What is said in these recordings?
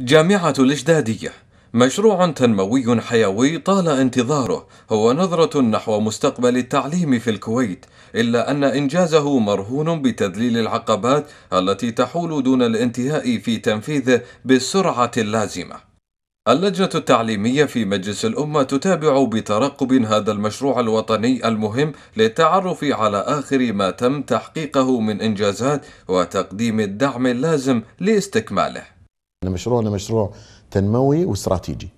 جامعة الإجدادية مشروع تنموي حيوي طال انتظاره هو نظرة نحو مستقبل التعليم في الكويت إلا أن إنجازه مرهون بتذليل العقبات التي تحول دون الانتهاء في تنفيذه بالسرعة اللازمة اللجنة التعليمية في مجلس الأمة تتابع بترقب هذا المشروع الوطني المهم للتعرف على آخر ما تم تحقيقه من إنجازات وتقديم الدعم اللازم لاستكماله مشروعنا مشروع تنموي واستراتيجي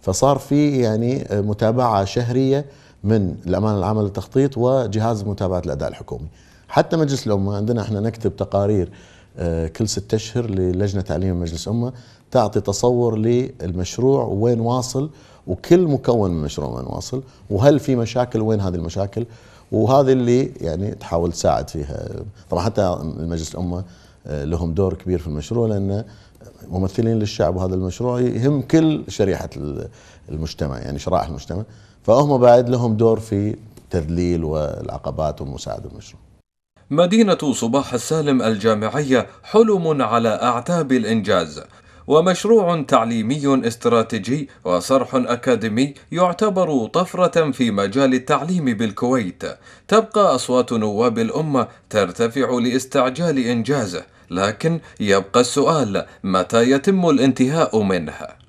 فصار في يعني متابعة شهرية من الأمانة العامة للتخطيط وجهاز متابعة الأداء الحكومي حتى مجلس الأمة عندنا احنا نكتب تقارير آه، كل ستة أشهر للجنة تعليم مجلس الأمة تعطي تصور للمشروع وين واصل وكل مكون من المشروع وين واصل وهل في مشاكل وين هذه المشاكل وهذه اللي يعني تحاول تساعد فيها طبعا حتى مجلس الأمة آه، لهم دور كبير في المشروع لان ممثلين للشعب وهذا المشروع يهم كل شريحه المجتمع يعني شرائح المجتمع فهم بعد لهم دور في تذليل والعقبات ومساعده المشروع. مدينه صباح السالم الجامعيه حلم على اعتاب الانجاز ومشروع تعليمي استراتيجي وصرح أكاديمي يعتبر طفرة في مجال التعليم بالكويت تبقى أصوات نواب الأمة ترتفع لاستعجال إنجازه لكن يبقى السؤال متى يتم الانتهاء منه